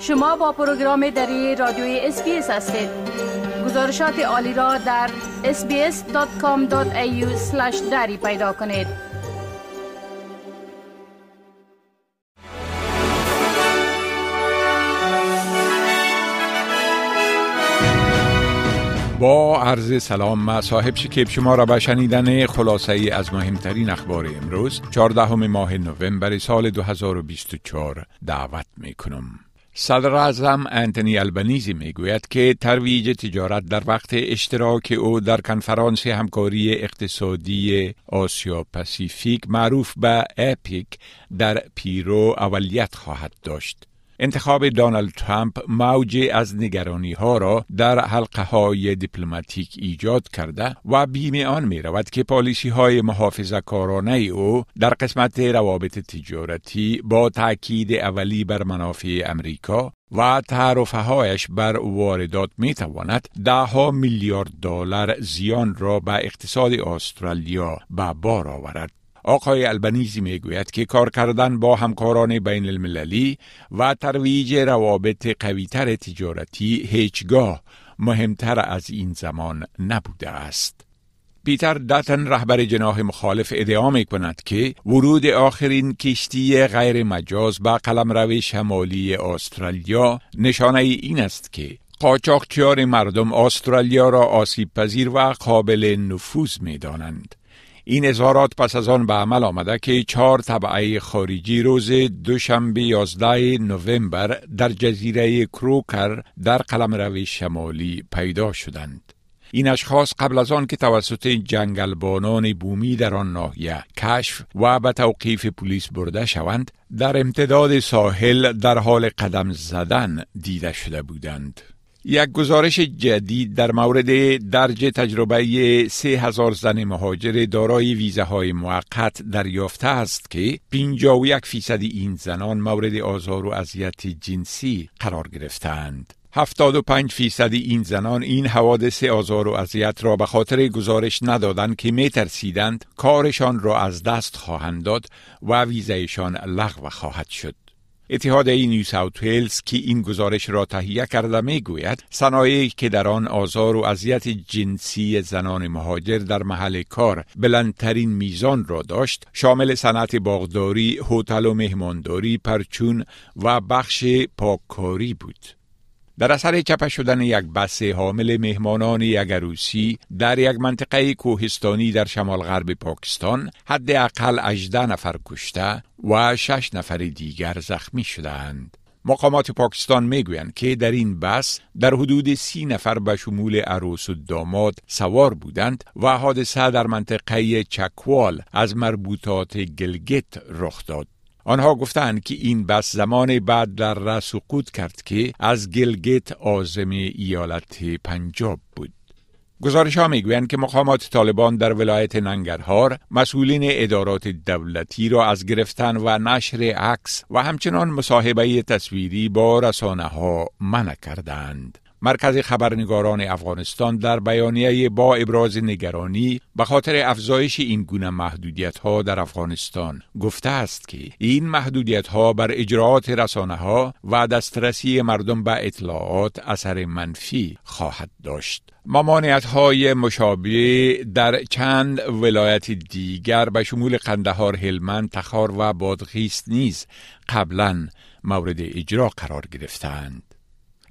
شما با پروگرام دری رادیوی اسپیس هستید گزارشات عالی را در sbs.com.au دری پیدا کنید با عرض سلام صاحب شکیب شما را به شنیدن خلاصه ای از مهمترین اخبار امروز 14 ماه نوامبر سال 2024 دعوت می کنم. صدر اعظم انتنی البنیزی میگوید که ترویج تجارت در وقت اشتراک او در کنفرانس همکاری اقتصادی آسیا پاسیفیک معروف به اپیک در پیرو اولیت خواهد داشت. انتخاب دانالد ترامپ موجی از نگرانی ها را در حلقه های دیپلماتیک ایجاد کرده و بیم آن می رود که پالیسی های محافظه کارانه او در قسمت روابط تجارتی با تاکید اولی بر منافع امریکا و تعرفه هایش بر واردات می تواند ده ها میلیارد دلار زیان را به اقتصاد استرالیا به بار آورد. آقای البنیزی میگوید که کار کردن با همکاران بین المللی و ترویج روابط قویتر تجارتی هیچگاه مهمتر از این زمان نبوده است. پیتر داتن رهبر جناح مخالف ادعا می کند که ورود آخرین کشتی غیر مجاز به قلمرو شمالی استرالیا نشانه این است که قاچاقچیان مردم استرالیا را آسیب پذیر و قابل نفوذ می دانند. این اظهارات پس از آن به عمل آمده که چهار طبعه خارجی روز دوشنبه 11 نوامبر در جزیره کروکر در قلمرو شمالی پیدا شدند. این اشخاص قبل از آن که توسط جنگلبانان بومی در آن ناحیه کشف و به توقیف پلیس برده شوند در امتداد ساحل در حال قدم زدن دیده شده بودند. یک گزارش جدید در مورد درج تجربه 3000 زن مهاجر دارای ویزه های موقت دریافته است که 51 فیصد این زنان مورد آزار و اذیت جنسی قرار گرفتند. 75 فیصد این زنان این حوادث آزار و اذیت را به خاطر گزارش ندادند که می ترسیدند کارشان را از دست خواهند داد و ویزهشان لغو خواهد شد. اتحاد نیو ساوت ویلز که این گزارش را تهیه کرده می گوید صنایعی که در آن آزار و اذیت جنسی زنان مهاجر در محل کار بلندترین میزان را داشت شامل صنعت باغداری، هتل و مهمانداری، پرچون و بخش پاککاری بود. در اثر چپه شدن یک بس حامل مهمانان یک عروسی در یک منطقه کوهستانی در شمال غرب پاکستان حداقل 18 نفر کشته و 6 نفر دیگر زخمی شدند. مقامات پاکستان میگویند که در این بس در حدود سی نفر به شمول عروس و داماد سوار بودند و حادثه در منطقه چکوال از مربوطات گلگت رخ داد. آنها گفتند که این بس زمان بعد در را سقوط کرد که از گلگت آزم ایالت پنجاب بود. گزارش ها میگویند که مقامات طالبان در ولایت ننگرهار مسئولین ادارات دولتی را از گرفتن و نشر عکس و همچنان مصاحبه تصویری با رسانه ها منع کردند. مرکز خبرنگاران افغانستان در بیانیه با ابراز نگرانی به خاطر افزایش این گونه محدودیت ها در افغانستان گفته است که این محدودیت ها بر اجراعات رسانه ها و دسترسی مردم به اطلاعات اثر منفی خواهد داشت. ممانعت های مشابه در چند ولایت دیگر به شمول قندهار، هلمند، تخار و بادغیس نیز قبلا مورد اجرا قرار گرفتند.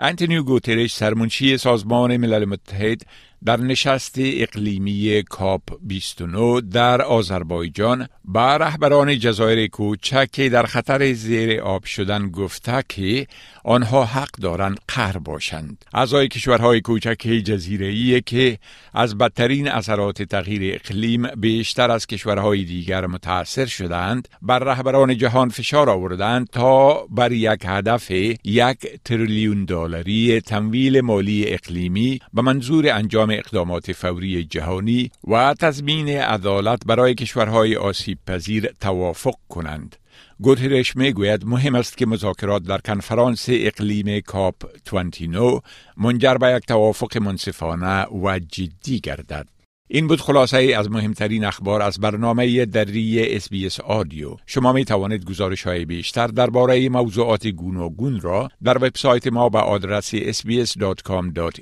انتونیو گوترش سرمنشی سازمان ملل متحد در نشست اقلیمی کاپ 29 در آذربایجان با رهبران جزایر کوچک در خطر زیر آب شدن گفته که آنها حق دارند قهر باشند اعضای کشورهای کوچک جزیره که از بدترین اثرات تغییر اقلیم بیشتر از کشورهای دیگر متاثر شدند بر رهبران جهان فشار آوردند تا بر یک هدف یک تریلیون دلاری تمویل مالی اقلیمی به منظور انجام انجام اقدامات فوری جهانی و تضمین عدالت برای کشورهای آسیب پذیر توافق کنند. گوترش میگوید مهم است که مذاکرات در کنفرانس اقلیم کاپ 29 منجر به یک توافق منصفانه و جدی گردد. این بود خلاصه ای از مهمترین اخبار از برنامه دری اس آدیو شما می توانید گزارش های بیشتر درباره موضوعات گوناگون را در وبسایت ما به آدرس sbs.com.au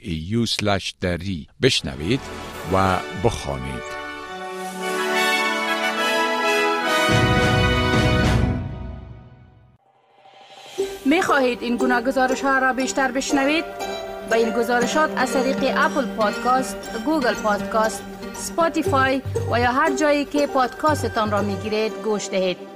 دری بشنوید و بخوانید می خواهید این گناه گزارش ها را بیشتر بشنوید؟ و این گزارشات از طریق اپل پادکاست، گوگل پادکاست، سپاتیفای و یا هر جایی که پادکاستتان را میگیرید گیرید گوش دهید.